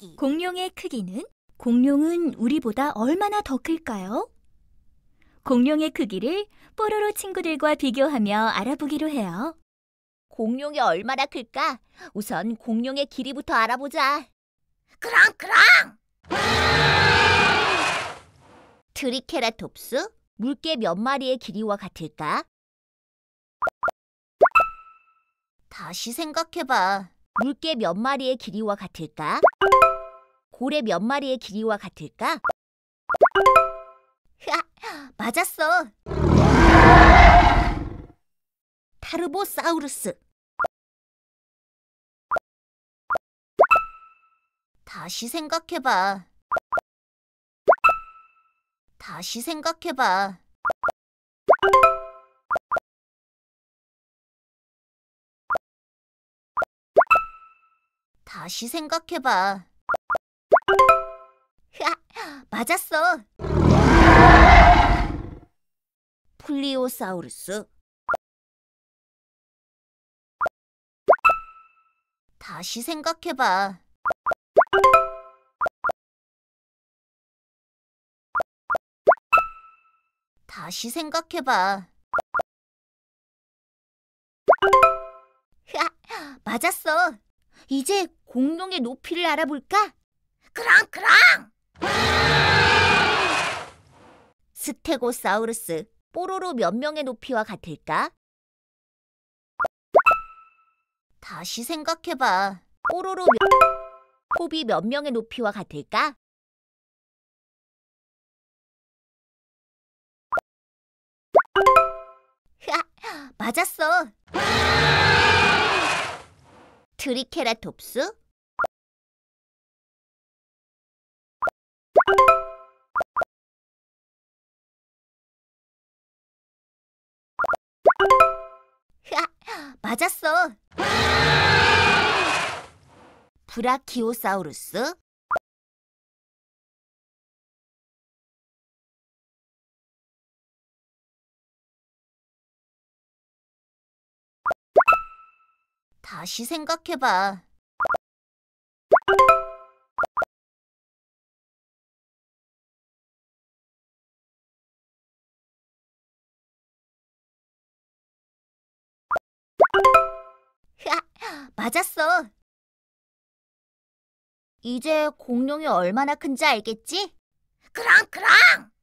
이야기 공룡의 크기는 공룡은 우리보다 얼마나 더 클까요? 공룡의 크기를 뽀로로 친구들과 비교하며 알아보기로 해요. 공룡이 얼마나 클까? 우선 공룡의 길이부터 알아보자. 그랑그랑 트리케라톱스? 물개 몇 마리의 길이와 같을까? 다시 생각해봐. 물개 몇 마리의 길이와 같을까? 고래 몇 마리의 길이와 같을까? 맞았어. 타르보사우루스. 다시 생각해봐. 다시 생각해봐. 다시 생각해봐. 맞았어. 플리오사우루스. 다시 생각해봐. 다시 생각해봐. 맞았어. 이제 공룡의 높이를 알아볼까? 그럼, 그럼! 스테고사우루스 뽀로로 몇 명의 높이와 같을까? 다시 생각해봐. 뽀로로 몇... 포비 몇 명의 높이와 같을까? 맞았어! 트리케라톱스? 맞았어. 브라키오사우루스 다시 생각해봐. 맞았어. 이제 공룡이 얼마나 큰지 알겠지? 그랑그랑